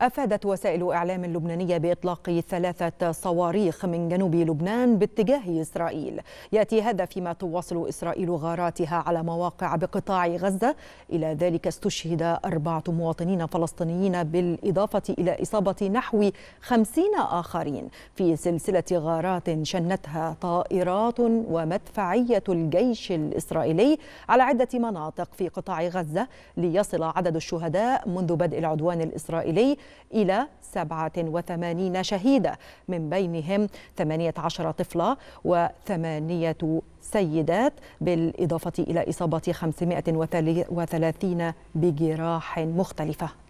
أفادت وسائل إعلام لبنانية بإطلاق ثلاثة صواريخ من جنوب لبنان باتجاه إسرائيل يأتي هذا فيما تواصل إسرائيل غاراتها على مواقع بقطاع غزة إلى ذلك استشهد أربعة مواطنين فلسطينيين بالإضافة إلى إصابة نحو خمسين آخرين في سلسلة غارات شنتها طائرات ومدفعية الجيش الإسرائيلي على عدة مناطق في قطاع غزة ليصل عدد الشهداء منذ بدء العدوان الإسرائيلي إلى 87 شهيدة من بينهم 18 طفلة وثمانية سيدات بالإضافة إلى إصابة 530 بجراح مختلفة